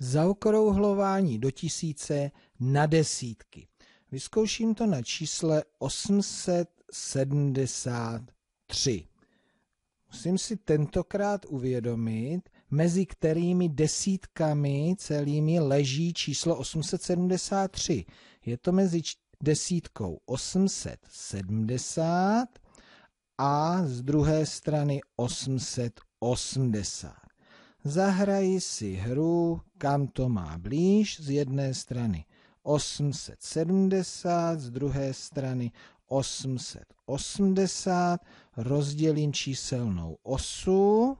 zaokrouhlování do tisíce na desítky. Vyzkouším to na čísle 873. Musím si tentokrát uvědomit, mezi kterými desítkami celými leží číslo 873. Je to mezi desítkou 870 a z druhé strany 880. Zahraji si hru, kam to má blíž, z jedné strany 870, z druhé strany 880, rozdělím číselnou osu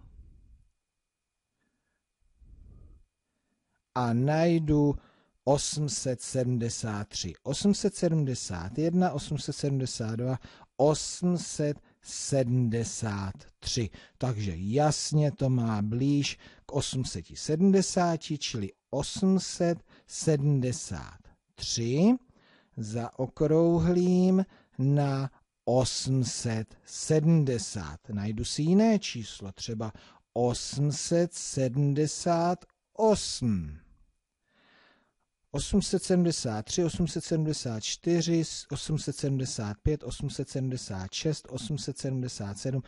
a najdu 873, 871, 872, 873. 873. Takže jasně to má blíž k 870, čili 873 zaokrouhlím na 870. Najdu si jiné číslo, třeba 878. 873, 874, 875, 876, 877,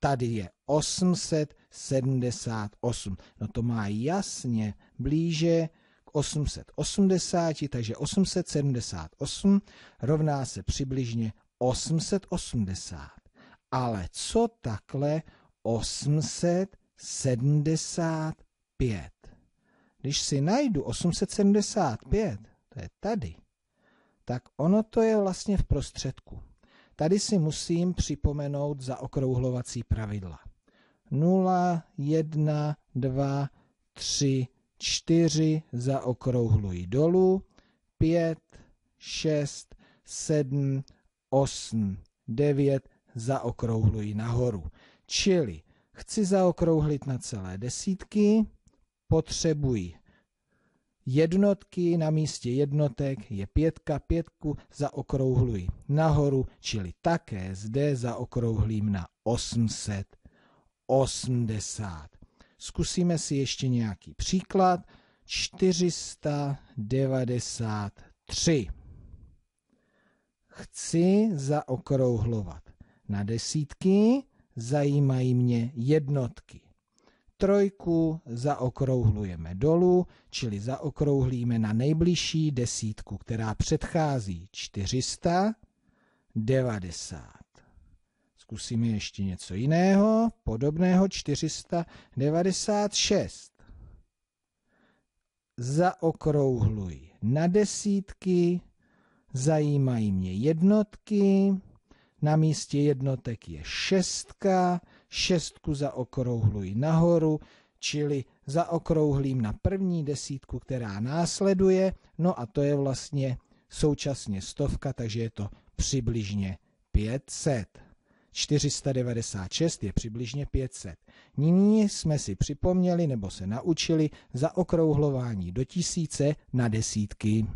tady je 878. No to má jasně blíže k 880, takže 878 rovná se přibližně 880. Ale co takhle 875? Když si najdu 875, to je tady, tak ono to je vlastně v prostředku. Tady si musím připomenout zaokrouhlovací pravidla. 0, 1, 2, 3, 4 zaokrouhluji dolů, 5, 6, 7, 8, 9 zaokrouhluji nahoru. Čili chci zaokrouhlit na celé desítky, potřebují. Jednotky na místě jednotek je pětka, pětku zaokrouhluji nahoru, čili také zde zaokrouhlím na 880. Zkusíme si ještě nějaký příklad. 493. Chci zaokrouhlovat na desítky, zajímají mě jednotky trojku zaokrouhlujeme dolů, čili zaokrouhlíme na nejbližší desítku, která předchází 490. Zkusíme ještě něco jiného, podobného 496. Zaokrouhluj na desítky, zajímají mě jednotky, na místě jednotek je šestka, šestku zaokrouhluji nahoru, čili zaokrouhlím na první desítku, která následuje, no a to je vlastně současně stovka, takže je to přibližně 500. 496 je přibližně 500. Nyní jsme si připomněli nebo se naučili zaokrouhlování do tisíce na desítky.